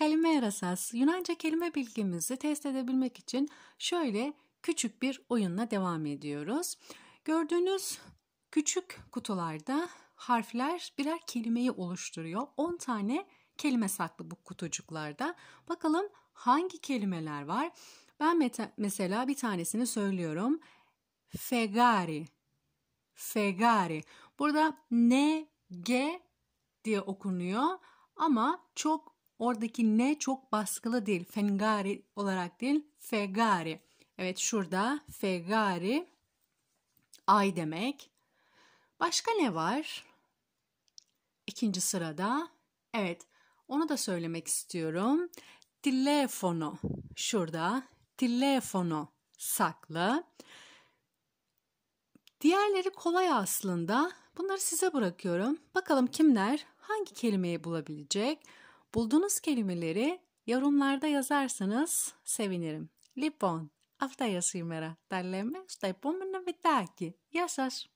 Kalimera sas Yunanca kelime bilgimizi test edebilmek için şöyle küçük bir oyunla devam ediyoruz. Gördüğünüz küçük kutularda harfler birer kelimeyi oluşturuyor. 10 tane kelime saklı bu kutucuklarda. Bakalım hangi kelimeler var? Ben mesela bir tanesini söylüyorum. Fegari. Fegari. Burada ne g diye okunuyor ama çok Oradaki ne çok baskılı değil. Fengari olarak değil. Fegari. Evet şurada fegari ay demek. Başka ne var? İkinci sırada. Evet onu da söylemek istiyorum. Telefono. Şurada telefono saklı. Diğerleri kolay aslında. Bunları size bırakıyorum. Bakalım kimler hangi kelimeyi bulabilecek? Bulduğunuz kelimeleri yorumlarda yazarsanız sevinirim. Λοιπόν, αυτά για σήμερα. Τα λέμε στο επόμενο βιντεάκι. Γεια σας!